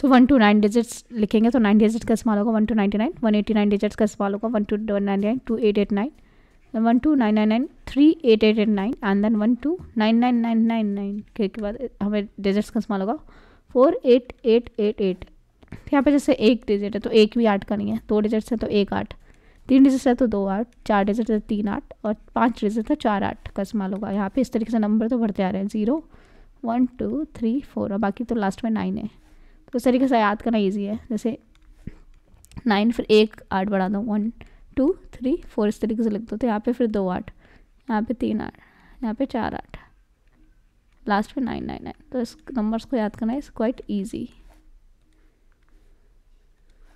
so one to nine digits लिखेंगे तो nine digit का इस्तेमाल होगा one to ninety nine one eighty nine digits का इस्तेमाल होगा one to one nine nine two eight eight nine one to nine nine nine three eight eight eight nine and then one to nine nine nine nine nine के बाद हमें digits का इस्तेमाल होगा four eight eight eight eight यहाँ पे जैसे एक डिजिट है तो एक भी आठ का नहीं है दो डिजिट्स है तो एक आठ तीन डिजिट्स है तो दो आठ चार डिजिट है तो तीन आठ और पाँच डिजिट है चार आठ का इस्तेमाल होगा यहाँ पे इस तरीके से नंबर तो बढ़ते आ रहे हैं zero one two three four और बाकी तो लास्ट में नाइन है तो इस तरीके से याद करना ईजी है जैसे नाइन फिर एक आठ बढ़ा दो वन टू थ्री फोर इस तरीके से लिख दो तो यहाँ पे फिर दो आठ यहाँ पे तीन आठ यहाँ पे चार आठ लास्ट पे नाइन नाइन नाइन तो इस नंबर्स को याद करना इज़ क्वाइट ईजी